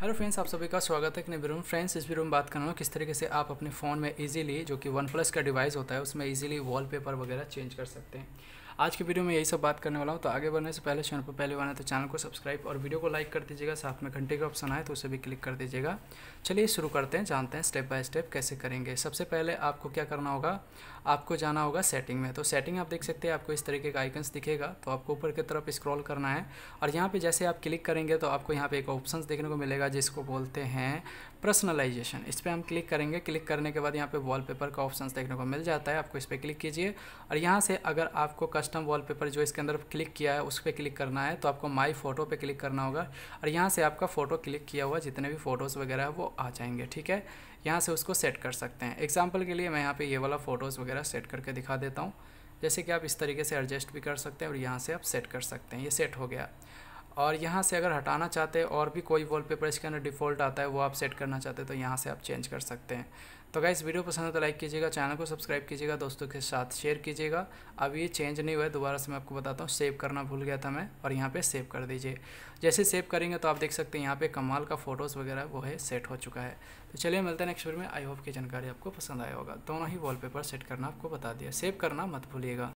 hello friends आप सभी का स्वागत है कि नए फ्रेंड्स इस वीडियो में बात कर रहा हूँ किस तरीके से आप अपने फ़ोन में इजीली जो कि वन प्लस का डिवाइस होता है उसमें इजीली वॉलपेपर वगैरह चेंज कर सकते हैं आज की वीडियो में यही सब बात करने वाला हूँ तो आगे बढ़ने से पहले चैनल पर पहले बना तो चैनल को सब्सक्राइब और वीडियो को लाइक कर दीजिएगा साथ में घंटे का ऑप्शन आए तो उसे भी क्लिक कर दीजिएगा चलिए शुरू करते हैं जानते हैं स्टेप बाय स्टेप कैसे करेंगे सबसे पहले आपको क्या करना होगा आपको जाना होगा सेटिंग में तो सेटिंग आप देख सकते हैं आपको इस तरीके का आइकन्स दिखेगा तो आपको ऊपर की तरफ स्क्रॉल करना है और यहाँ पे जैसे आप क्लिक करेंगे तो आपको यहाँ पे एक ऑप्शन देखने को मिलेगा जिसको बोलते हैं पर्सनलाइजेशन इस पर हम क्लिक करेंगे क्लिक करने के बाद यहाँ पे वॉलपेपर का ऑप्शन देखने को मिल जाता है आपको इस पर क्लिक कीजिए और यहाँ से अगर आपको कस्टम वॉलपेपर जो इसके अंदर क्लिक किया है उस पर क्लिक करना है तो आपको माई फ़ोटो पे क्लिक करना होगा और यहाँ से आपका फ़ोटो क्लिक किया हुआ जितने भी फ़ोटोज़ वगैरह है वो आ जाएंगे ठीक है यहाँ से उसको सेट कर सकते हैं एग्जाम्पल के लिए मैं यहाँ पर ये वाला फ़ोटोज़ वगैरह सेट करके दिखा देता हूँ जैसे कि आप इस तरीके से एडजस्ट भी कर सकते हैं और यहाँ से आप सेट कर सकते हैं ये सेट हो गया और यहाँ से अगर हटाना चाहते हैं और भी कोई वॉलपेपर इसके अंदर डिफ़ॉल्ट आता है वो आप सेट करना चाहते हैं तो यहाँ से आप चेंज कर सकते हैं तो अगर वीडियो पसंद है तो लाइक कीजिएगा चैनल को सब्सक्राइब कीजिएगा दोस्तों के साथ शेयर कीजिएगा अब ये चेंज नहीं हुआ है दोबारा से मैं आपको बताता हूँ सेव करना भूल गया था मैं और यहाँ पे सेव कर दीजिए जैसे सेव करेंगे तो आप देख सकते हैं यहाँ पे कमाल का फ़ोटोज़ वगैरह वो है सेट हो चुका है तो चलिए मिलते हैं नेक्स्ट वीडियो में आई होप की जानकारी आपको पसंद आया होगा दोनों ही वॉल सेट करना आपको बता दिया सेव करना मत भूलिएगा